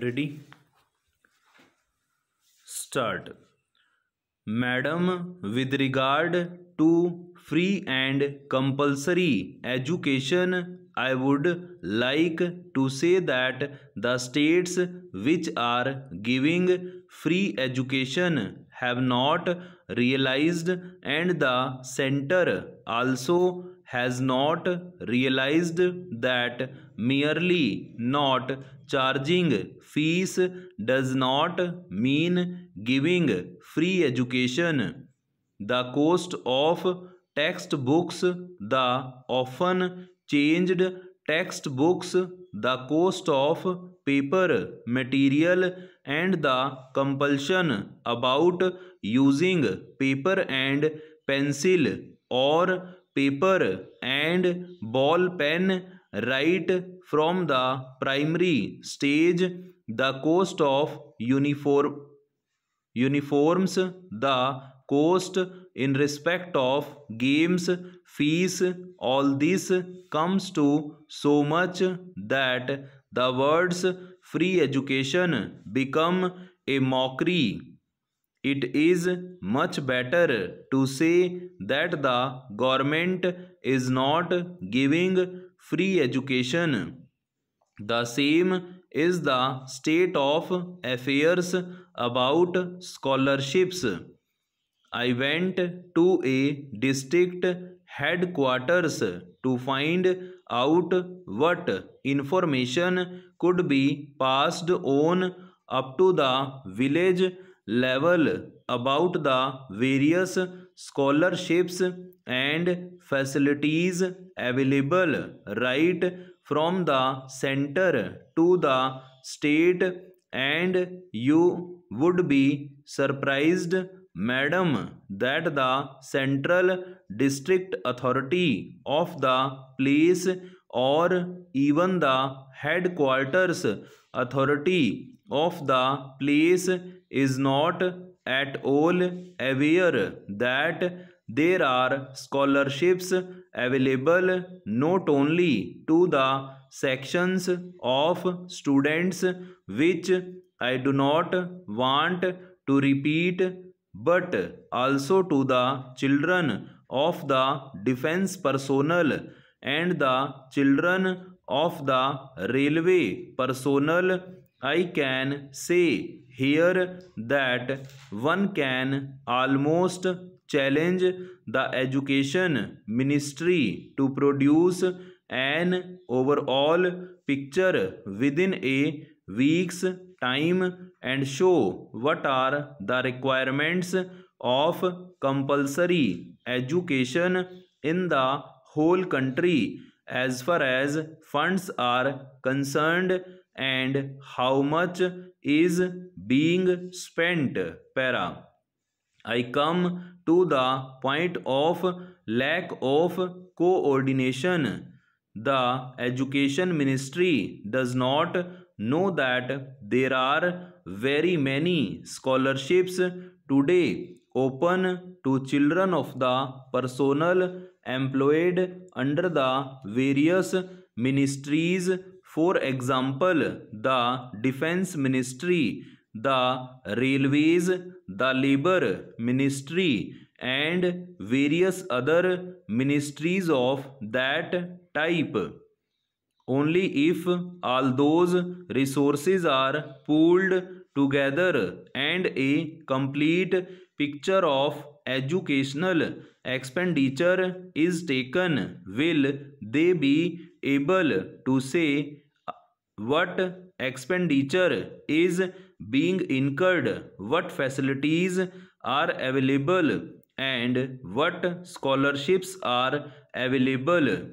ready start madam with regard to free and compulsory education i would like to say that the states which are giving free education have not realized and the center also has not realized that merely not charging fees does not mean giving free education. The cost of textbooks, the often changed textbooks, the cost of paper material and the compulsion about using paper and pencil or paper and ball pen right from the primary stage the cost of uniform uniforms the cost in respect of games fees all this comes to so much that the words free education become a mockery it is much better to say that the government is not giving free education. The same is the state of affairs about scholarships. I went to a district headquarters to find out what information could be passed on up to the village level about the various scholarships and facilities available right from the center to the state and you would be surprised madam that the central district authority of the place or even the headquarters authority of the place is not at all aware that there are scholarships available not only to the sections of students which I do not want to repeat but also to the children of the defense personnel and the children of the railway personnel I can say here that one can almost challenge the education ministry to produce an overall picture within a week's time and show what are the requirements of compulsory education in the whole country as far as funds are concerned and how much is being spent para i come to the point of lack of coordination the education ministry does not know that there are very many scholarships today open to children of the personal employed under the various ministries for example the defence ministry the railways the labour ministry and various other ministries of that type only if all those resources are pooled together and a complete picture of educational expenditure is taken will they be able to say what expenditure is being incurred, what facilities are available and what scholarships are available.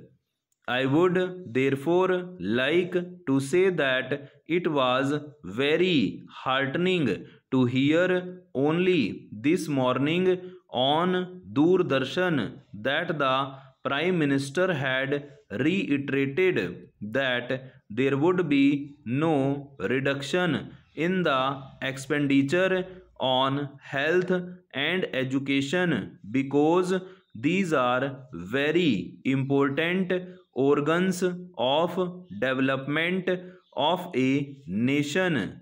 I would therefore like to say that it was very heartening to hear only this morning on Doordarshan that the Prime Minister had reiterated that there would be no reduction in the expenditure on health and education because these are very important organs of development of a nation